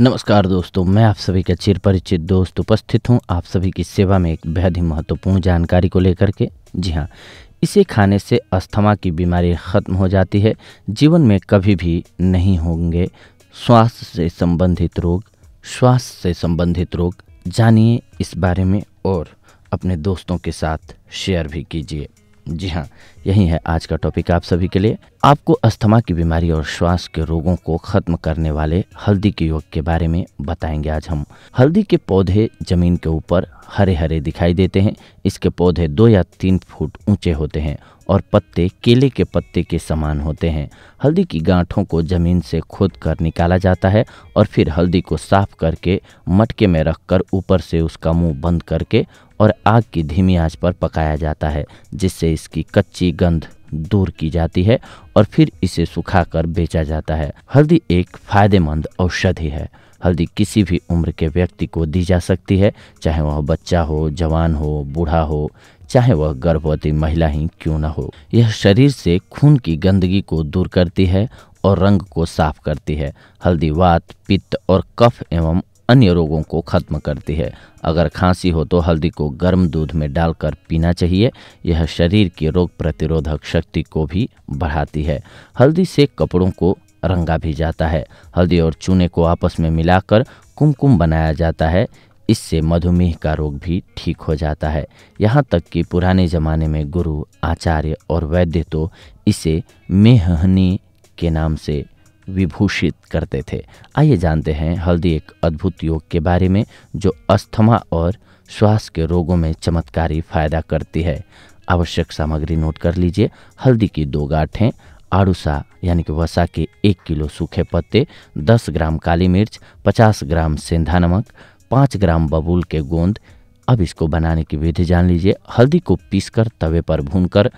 नमस्कार दोस्तों मैं आप सभी का चिर परिचित दोस्त उपस्थित हूं आप सभी की सेवा में एक बेहद ही महत्वपूर्ण जानकारी को लेकर के जी हाँ इसे खाने से अस्थमा की बीमारी खत्म हो जाती है जीवन में कभी भी नहीं होंगे स्वास्थ्य से संबंधित रोग स्वास्थ्य से संबंधित रोग जानिए इस बारे में और अपने दोस्तों के साथ शेयर भी कीजिए जी हाँ यही है आज का टॉपिक आप सभी के लिए आपको अस्थमा की बीमारी और श्वास के रोगों को खत्म करने वाले हल्दी के योग के बारे में बताएंगे आज हम हल्दी के पौधे जमीन के ऊपर हरे हरे दिखाई देते हैं इसके पौधे दो या तीन फुट ऊंचे होते हैं और पत्ते केले के पत्ते के समान होते हैं हल्दी की गांठों को ज़मीन से खोद कर निकाला जाता है और फिर हल्दी को साफ करके मटके में रखकर ऊपर से उसका मुंह बंद करके और आग की धीमी आंच पर पकाया जाता है जिससे इसकी कच्ची गंध दूर की जाती है और फिर इसे सुखाकर बेचा जाता है हल्दी एक फायदेमंद औषधि है हल्दी किसी भी उम्र के व्यक्ति को दी जा सकती है चाहे वह बच्चा हो जवान हो बूढ़ा हो चाहे वह गर्भवती महिला ही क्यों न हो यह शरीर से खून की गंदगी को दूर करती है और रंग को साफ करती है हल्दी वात पित्त और कफ एवं अन्य रोगों को खत्म करती है अगर खांसी हो तो हल्दी को गर्म दूध में डालकर पीना चाहिए यह शरीर की रोग प्रतिरोधक शक्ति को भी बढ़ाती है हल्दी से कपड़ों को रंगा भी जाता है हल्दी और चूने को आपस में मिलाकर कुमकुम बनाया जाता है इससे मधुमेह का रोग भी ठीक हो जाता है यहाँ तक कि पुराने ज़माने में गुरु आचार्य और वैद्य तो इसे मेहनी के नाम से विभूषित करते थे आइए जानते हैं हल्दी एक अद्भुत योग के बारे में जो अस्थमा और श्वास के रोगों में चमत्कारी फायदा करती है आवश्यक सामग्री नोट कर लीजिए हल्दी की दो गांठें आड़ूसा यानी कि वसा के एक किलो सूखे पत्ते दस ग्राम काली मिर्च पचास ग्राम सेंधा नमक पाँच ग्राम बबूल के गोंद अब इसको बनाने की विधि जान लीजिए हल्दी को पीसकर तवे पर भूनकर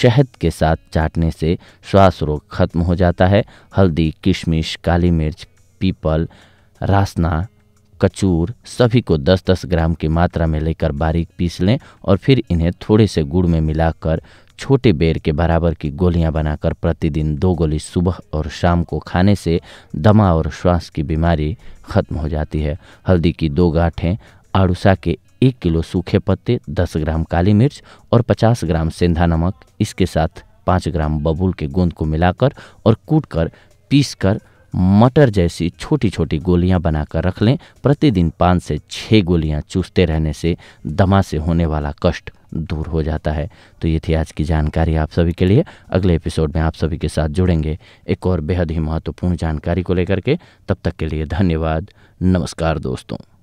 शहद के साथ चाटने से श्वास रोग खत्म हो जाता है हल्दी किशमिश काली मिर्च पीपल रासना कचूर सभी को 10-10 ग्राम की मात्रा में लेकर बारीक पीस लें और फिर इन्हें थोड़े से गुड़ में मिलाकर छोटे बेर के बराबर की गोलियां बनाकर प्रतिदिन दो गोली सुबह और शाम को खाने से दमा और श्वास की बीमारी खत्म हो जाती है हल्दी की दो गांठें आड़ूसा के एक किलो सूखे पत्ते दस ग्राम काली मिर्च और पचास ग्राम सेंधा नमक इसके साथ पाँच ग्राम बबूल के गोंद को मिलाकर और कूट कर पीस कर मटर जैसी छोटी छोटी गोलियां बनाकर रख लें प्रतिदिन पाँच से छः गोलियां चूसते रहने से दमा से होने वाला कष्ट दूर हो जाता है तो ये थी आज की जानकारी आप सभी के लिए अगले एपिसोड में आप सभी के साथ जुड़ेंगे एक और बेहद ही महत्वपूर्ण जानकारी को लेकर के तब तक के लिए धन्यवाद नमस्कार दोस्तों